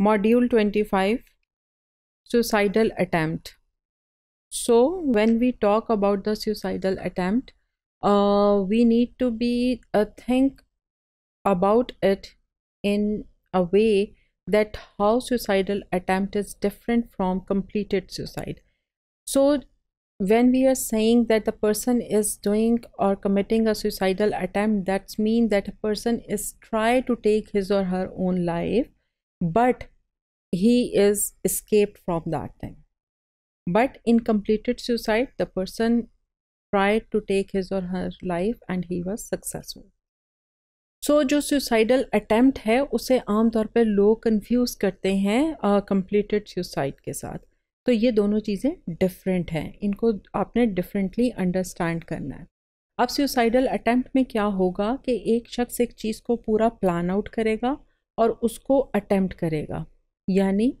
Module 25 Suicidal Attempt. So, when we talk about the suicidal attempt, uh, we need to be uh, think about it in a way that how suicidal attempt is different from completed suicide. So, when we are saying that the person is doing or committing a suicidal attempt, that means that a person is try to take his or her own life but he is escaped from that thing but in completed suicide the person try to take his or her life and he was successful so जो suicidal attempt है उसे आमतौर पर लोग confuse करते हैं completed uh, suicide के साथ तो ये दोनों चीज़ें डिफरेंट हैं इनको आपने डिफरेंटली अंडरस्टैंड करना है अब सुसाइडल अटैम्प्ट में क्या होगा कि एक शख्स एक चीज़ को पूरा प्लान आउट करेगा और उसको अटैम्प्ट करेगा यानी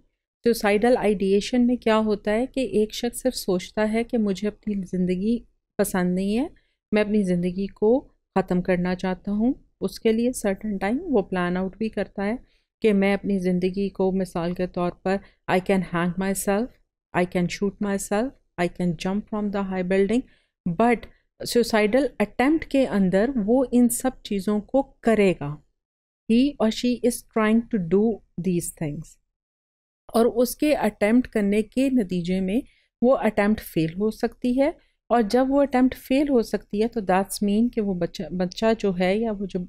सुसाइडल आइडिएशन में क्या होता है कि एक शख्स सिर्फ सोचता है कि मुझे अपनी ज़िंदगी पसंद नहीं है मैं अपनी ज़िंदगी को ख़त्म करना चाहता हूँ उसके लिए सर्टन टाइम वो प्लान आउट भी करता है कि मैं अपनी ज़िंदगी को मिसाल के तौर पर I can hang myself I can shoot myself I can jump from the high building but suicidal attempt के अंदर वो इन सब चीज़ों को करेगा ही और she is trying to do these things और उसके अटैम्प्ट करने के नतीजे में वो अटैम्प्ट फेल हो सकती है और जब वो अटैम्प्ट फेल हो सकती है तो दैट्स मीन कि वो बच्चा बच्चा जो है या वो जो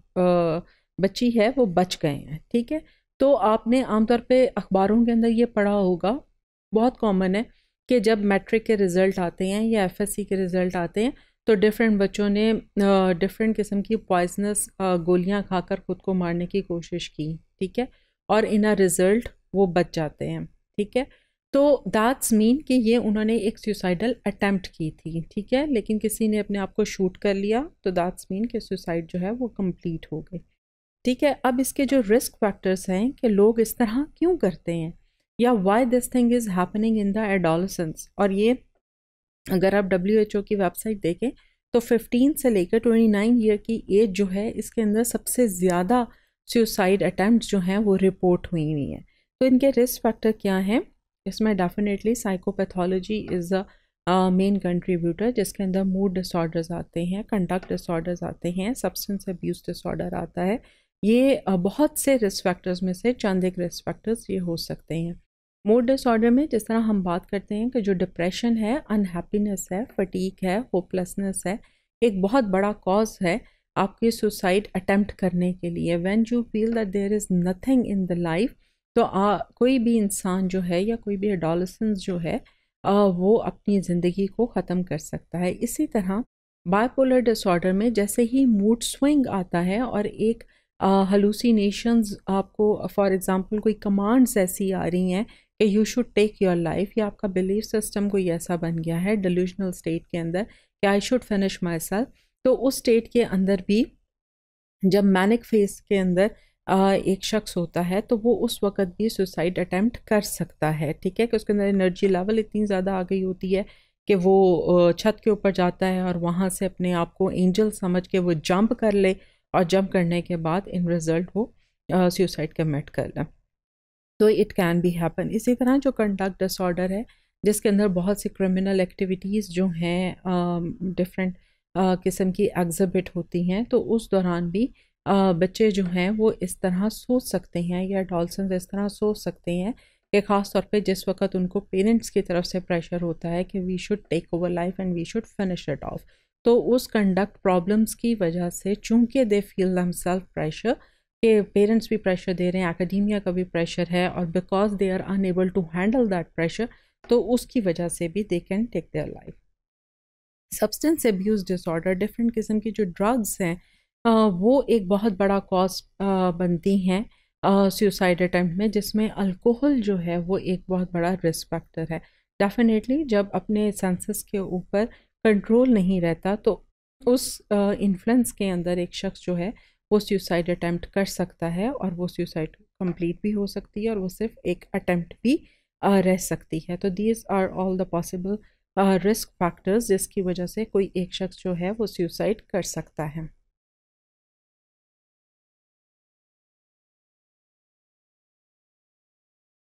बच्ची है वो बच गए हैं ठीक है तो आपने आमतौर पे अखबारों के अंदर ये पढ़ा होगा बहुत कॉमन है कि जब मैट्रिक के रिज़ल्ट आते हैं या एफएससी के रिज़ल्ट आते हैं तो डिफरेंट बच्चों ने डिफरेंट किस्म की पॉइजनस गोलियां खाकर खुद को मारने की कोशिश की ठीक है और इन अ रिज़ल्ट वो बच जाते हैं ठीक है तो दैट्स मीन कि ये उन्होंने एक सुसाइडल अटैम्प्ट की थी ठीक है लेकिन किसी ने अपने आप को शूट कर लिया तो दैट्स मीन कि सुसाइड जो है वो कम्प्लीट हो गई ठीक है अब इसके जो रिस्क फैक्टर्स हैं कि लोग इस तरह क्यों करते हैं या why this thing is happening in the adolescence और ये अगर आप डब्ल्यू एच ओ की वेबसाइट देखें तो 15 से लेकर 29 ईयर की एज जो है इसके अंदर सबसे ज़्यादा सुसाइड अटैम्प्ट जो हैं वो रिपोर्ट हुई हुई हैं तो इनके रिस्क फैक्टर क्या हैं इसमें definitely psychopathology is a main contributor जिसके अंदर मूड डिसऑर्डर्स आते हैं कंडक्ट डिसऑर्डर्स आते हैं सब्सटेंस अब्यूज डिसऑर्डर आता है ये बहुत से रिस्क फैक्टर्स में से चंद एक रिस्क फैक्टर्स ये हो सकते हैं मूड डिसऑर्डर में जिस तरह हम बात करते हैं कि जो डिप्रेशन है अनहैप्पीनेस है फटीक है होपलेसनेस है एक बहुत बड़ा कॉज है आपके सुसाइड अटैम्प्ट करने के लिए when you feel that there is nothing in the life तो आ, कोई भी इंसान जो है या कोई भी एडोलसेंस जो है आ, वो अपनी ज़िंदगी को ख़त्म कर सकता है इसी तरह बायपोलर डिसऑर्डर में जैसे ही मूड स्विंग आता है और एक हलूसीनेशंस आपको फॉर एग्ज़ाम्पल कोई कमांड्स ऐसी आ रही हैं कि you should take your life या आपका बिलीव सिस्टम कोई ऐसा बन गया है डिल्यूशनल स्टेट के अंदर कि I should finish myself तो उस स्टेट के अंदर भी जब मैनिक फेस के अंदर एक शख्स होता है तो वो उस वक्त भी सुसाइड अटैम्प्ट कर सकता है ठीक है कि उसके अंदर एनर्जी लेवल इतनी ज़्यादा आ गई होती है कि वो छत के ऊपर जाता है और वहाँ से अपने आप को एंजल समझ के वो जंप कर ले और जंप करने के बाद इन रिज़ल्ट वो सुसाइड कमेट कर लें तो इट कैन भी हैपन इसी तरह जो कंडक्ट डिसऑर्डर है जिसके अंदर बहुत सी क्रिमिनल एक्टिविटीज़ जो हैं डिफरेंट um, uh, किस्म की एग्जिबिट होती हैं तो उस दौरान भी आ, uh, बच्चे जो हैं वो इस तरह सोच सकते हैं या डॉल्सन इस तरह सोच सकते हैं कि ख़ास तौर पे जिस वक्त उनको पेरेंट्स की तरफ से प्रेशर होता है कि we should take over life and we should finish it off तो उस कंडक्ट प्रॉब्लम्स की वजह से चूंकि they feel themselves pressure के पेरेंट्स भी प्रेशर दे रहे हैं एकेडमिया का भी प्रेशर है और because they are unable to handle that pressure तो उसकी वजह से भी they can take their life substance abuse disorder different किस्म की जो ड्रग्स हैं वो एक बहुत बड़ा कॉज बनती हैं सुसाइड अटैम्प्ट में जिसमें अल्कोहल जो है वो एक बहुत बड़ा रिस्क फैक्टर है डेफिनेटली जब अपने सेंसेस के ऊपर कंट्रोल नहीं रहता तो उस इन्फ्लुएंस के अंदर एक शख्स जो है वो सुसाइड अटैम्प्ट कर सकता है और वो सुसाइड कंप्लीट भी हो सकती है और वो सिर्फ एक अटैम्प्ट भी रह सकती है तो these are all the possible risk factors जिसकी वजह से कोई एक शख्स जो है वो सुसाइड कर सकता है